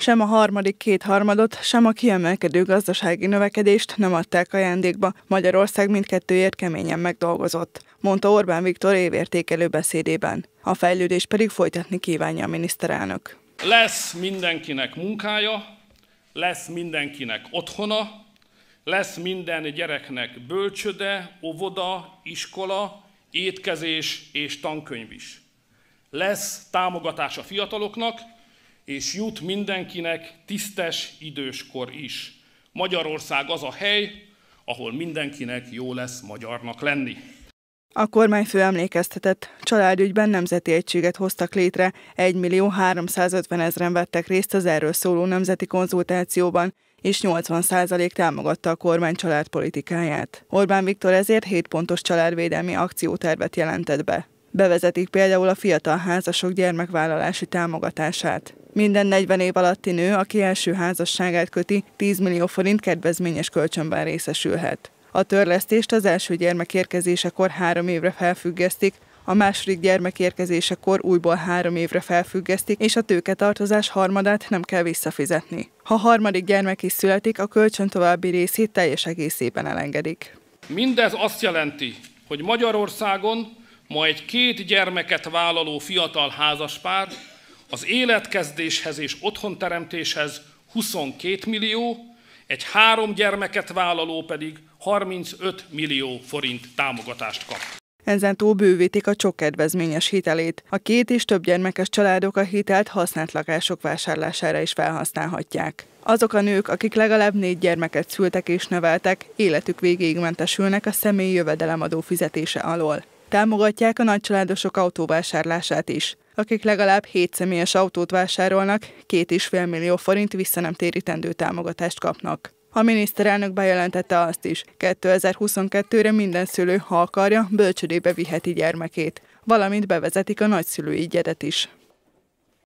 Sem a harmadik kétharmadot, sem a kiemelkedő gazdasági növekedést nem adták ajándékba. Magyarország mindkettőért keményen megdolgozott, mondta Orbán Viktor évértékelő beszédében. A fejlődés pedig folytatni kívánja a miniszterelnök. Lesz mindenkinek munkája, lesz mindenkinek otthona, lesz minden gyereknek bölcsöde, óvoda, iskola, étkezés és tankönyv is. Lesz támogatás a fiataloknak, és jut mindenkinek tisztes időskor is. Magyarország az a hely, ahol mindenkinek jó lesz magyarnak lenni. A kormányfő emlékeztetett, családügyben nemzeti egységet hoztak létre, 1 millió 350 ezeren vettek részt az erről szóló nemzeti konzultációban, és 80% százalék támogatta a kormány családpolitikáját. Orbán Viktor ezért 7 pontos családvédelmi akciótervet jelentett be. Bevezetik például a fiatal házasok gyermekvállalási támogatását. Minden 40 év alatti nő, aki első házasságát köti, 10 millió forint kedvezményes kölcsönben részesülhet. A törlesztést az első gyermek érkezésekor három évre felfüggesztik, a második gyermek érkezésekor újból három évre felfüggesztik, és a tőketartozás harmadát nem kell visszafizetni. Ha harmadik gyermek is születik, a kölcsön további részét teljes egészében elengedik. Mindez azt jelenti, hogy Magyarországon ma egy két gyermeket vállaló fiatal házaspár az életkezdéshez és otthonteremtéshez 22 millió, egy három gyermeket vállaló pedig 35 millió forint támogatást kap. túl bővítik a csok kedvezményes hitelét. A két és több gyermekes családok a hitelt használt lakások vásárlására is felhasználhatják. Azok a nők, akik legalább négy gyermeket szültek és neveltek, életük végéig mentesülnek a személyi jövedelemadó fizetése alól. Támogatják a nagycsaládosok autóvásárlását is, akik legalább 7 személyes autót vásárolnak, 2,5 millió forint térítendő támogatást kapnak. A miniszterelnök bejelentette azt is, 2022-re minden szülő, ha akarja, bölcsödébe viheti gyermekét, valamint bevezetik a nagyszülői gyedet is.